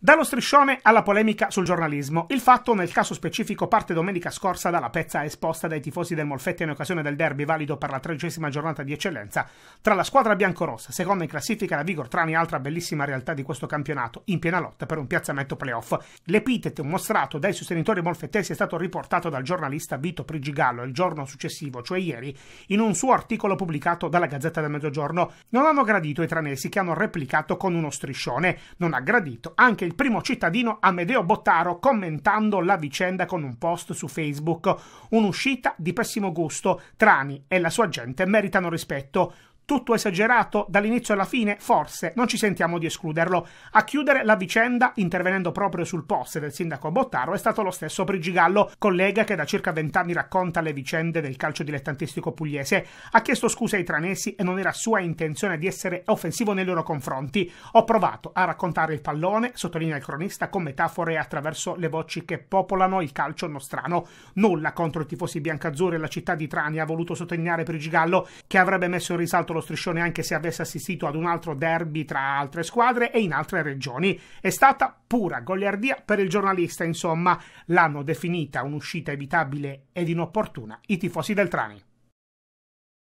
Dallo striscione alla polemica sul giornalismo, il fatto nel caso specifico parte domenica scorsa dalla pezza esposta dai tifosi del Molfetti in occasione del derby valido per la tredicesima giornata di eccellenza tra la squadra biancorossa, seconda in classifica la Vigor Trani, altra bellissima realtà di questo campionato, in piena lotta per un piazzamento playoff. L'epiteto mostrato dai sostenitori molfettesi è stato riportato dal giornalista Vito Prigigallo il giorno successivo, cioè ieri, in un suo articolo pubblicato dalla Gazzetta del Mezzogiorno. Non hanno gradito i tranesi che hanno replicato con uno striscione, non ha gradito anche il primo cittadino Amedeo Bottaro commentando la vicenda con un post su Facebook. Un'uscita di pessimo gusto. Trani e la sua gente meritano rispetto. Tutto esagerato dall'inizio alla fine? Forse, non ci sentiamo di escluderlo. A chiudere la vicenda, intervenendo proprio sul post del sindaco Bottaro, è stato lo stesso Prigigallo, collega che da circa vent'anni racconta le vicende del calcio dilettantistico pugliese. Ha chiesto scusa ai tranesi e non era sua intenzione di essere offensivo nei loro confronti. Ho provato a raccontare il pallone, sottolinea il cronista, con metafore e attraverso le voci che popolano il calcio nostrano. Nulla contro i tifosi biancazzurri e la città di Trani ha voluto sottolineare Prigigallo, che avrebbe messo in risalto lo lo striscione anche se avesse assistito ad un altro derby tra altre squadre e in altre regioni. È stata pura goliardia per il giornalista, insomma, l'hanno definita un'uscita evitabile ed inopportuna i tifosi del Trani.